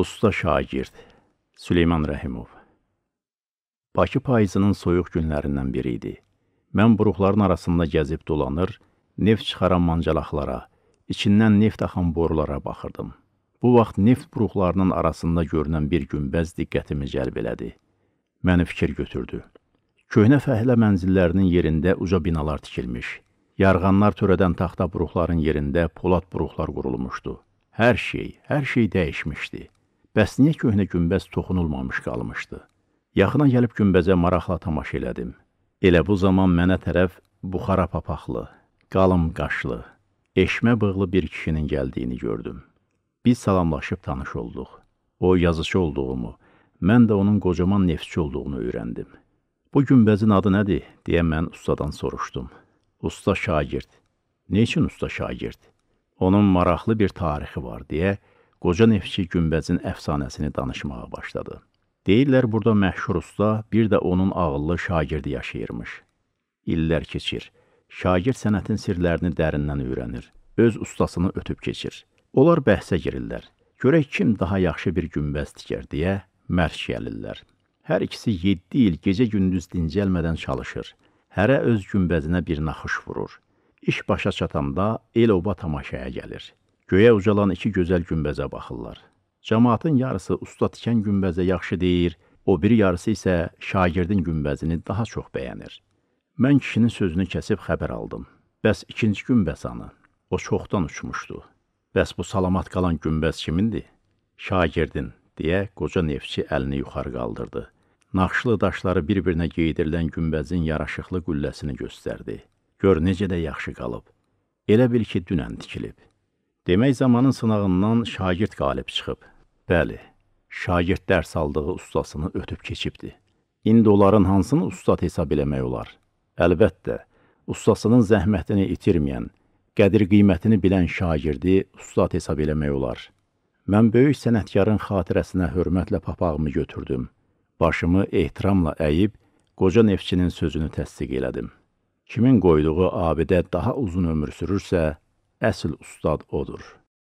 Usta şagird Süleyman Rəhimov Bakı payızının soyuq günlərindən biri idi. Mən buruqların arasında gəzib dolanır, neft çıxaran mancalaqlara, içindən neft axan borulara baxırdım. Bu vaxt neft buruqlarının arasında görünən bir günbəz diqqətimi cəlb elədi. Məni fikir götürdü. Köhnə fəhlə mənzillərinin yerində uca binalar tikilmiş, yarğanlar törədən taxta buruqların yerində polad buruqlar qurulmuşdu. Hər şey, hər şey dəyişmişdi. Bəs niyə köhnə günbəz toxunulmamış qalmışdı? Yaxına gəlib günbəzə maraqla tamaşa elədim. Elə bu zaman mənə tərəf buxara papaqlı, qalım qaşlı, eşmə bığlı bir kişinin gəldiyini gördüm. Biz salamlaşıb tanış olduq. O yazıçı olduğumu, mən də onun qocaman neftçi olduğunu öyrəndim. Bu günbəzin adı nədir, deyə mən ustadan soruşdum. Usta şagird. Nə üçün usta şagird? Onun maraqlı bir tarixi var, deyə qoca neftçi Günbəzin əfsanəsini danışmağa başladı. Deyirlər, burada məşhur usta bir də onun ağıllı şagirdi yaşayırmış. İllər keçir. Şagird sənətin sirlərini dərindən öyrənir. Öz ustasını ötüb keçir. Onlar bəhsə girirlər. Görək kim daha yaxşı bir günbəz tikər deyə mərş gəlirlər. Hər ikisi 7 il gecə-gündüz dincəlmədən çalışır. Hərə öz günbəzinə bir naxış vurur. İş başa çatanda el-oba tamaşaya gəlir. Göyə ucalan iki gözəl günbəzə baxırlar. Cəmaatın yarısı usta tikən günbəzə yaxşı deyir, o bir yarısı isə şagirdin günbəzini daha çox bəyənir. Mən kişinin sözünü kəsib xəbər aldım. Bəs ikinci günbəz anı? O çoxdan uçmuşdu. Bəs bu salamat qalan günbəz kimindir? Şagirdin, deyə qoca neftçi əlini yuxarı qaldırdı. Naxışlı daşları bir-birinə geydirilən günbəzin yaraşıqlı qülləsini göstərdi. Gör necə də yaxşı qalıb. Elə bil ki, dünən tikilib. Demək zamanın sınağından şagird qalib çıxıb. Bəli, şagird dərs aldığı ustasını ötüb keçibdi. İndi onların hansını ustad hesab eləmək olar? Əlbəttə, ustasının zəhmətini itirməyən, qədir-qiymətini bilən şagirdi ustad hesab eləmək olar. Mən böyük sənətkarın xatirəsinə hörmətlə papağımı götürdüm. Başımı ehtiramla əyib, qoca neftçinin sözünü təsdiq elədim. Kimin qoyduğu abidə daha uzun ömür sürürsə, Əsl ustad odur.